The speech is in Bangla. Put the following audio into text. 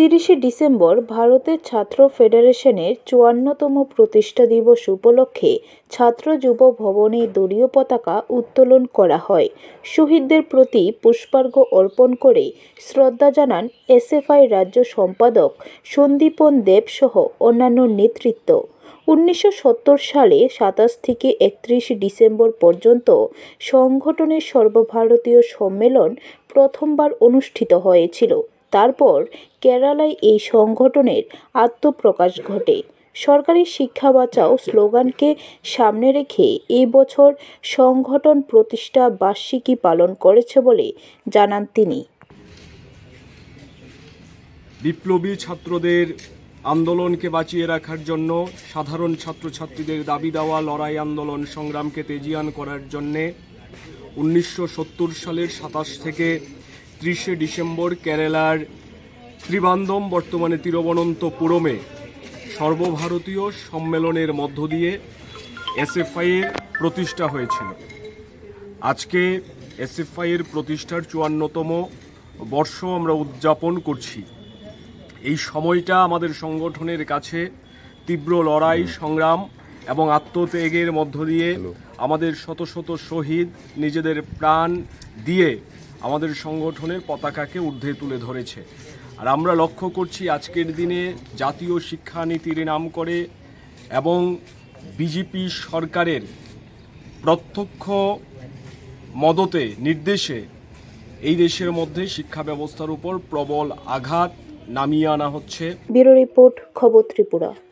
তিরিশে ডিসেম্বর ভারতের ছাত্র ফেডারেশনের চুয়ান্নতম প্রতিষ্ঠা দিবস উপলক্ষে ছাত্র যুব ভবনে দলীয় পতাকা উত্তোলন করা হয় শহীদদের প্রতি পুষ্পার্ঘ অর্পণ করে শ্রদ্ধা জানান এসএফআই রাজ্য সম্পাদক সন্দীপন দেবসহ অন্যান্য নেতৃত্ব উনিশশো সালে সাতাশ থেকে একত্রিশ ডিসেম্বর পর্যন্ত সংগঠনের সর্বভারতীয় সম্মেলন প্রথমবার অনুষ্ঠিত হয়েছিল তারপর কেরালায় এই সংগঠনের আত্মপ্রকাশ ঘটে সরকারি শিক্ষা বাঁচাও স্লোগানকে সামনে রেখে এই বছর সংগঠন প্রতিষ্ঠা বার্ষিকী পালন করেছে বলে জানান তিনি বিপ্লবী ছাত্রদের আন্দোলনকে বাঁচিয়ে রাখার জন্য সাধারণ ছাত্রছাত্রীদের দাবি দেওয়া লড়াই আন্দোলন সংগ্রামকে তেজিয়ান করার জন্যে উনিশশো সালের সাতাশ থেকে তিরিশে ডিসেম্বর কেরালার ত্রিবান্ধম বর্তমানে তিরুবনন্তপুরমে সর্বভারতীয় সম্মেলনের মধ্য দিয়ে এসএফআইয়ের প্রতিষ্ঠা হয়েছিল আজকে এসএফআইয়ের প্রতিষ্ঠার চুয়ান্নতম বর্ষ আমরা উদযাপন করছি এই সময়টা আমাদের সংগঠনের কাছে তীব্র লড়াই সংগ্রাম এবং আত্মত্যাগের মধ্য দিয়ে আমাদের শত শত শহীদ নিজেদের প্রাণ দিয়ে আমাদের সংগঠনের পতাকাকে ঊর্ধ্বে তুলে ধরেছে আর আমরা লক্ষ্য করছি আজকের দিনে জাতীয় শিক্ষানীতির নাম করে এবং বিজেপি সরকারের প্রত্যক্ষ মদতে নির্দেশে এই দেশের মধ্যে শিক্ষা ব্যবস্থার উপর প্রবল আঘাত নামিয়ে আনা হচ্ছে ব্যুরো রিপোর্ট খবর ত্রিপুরা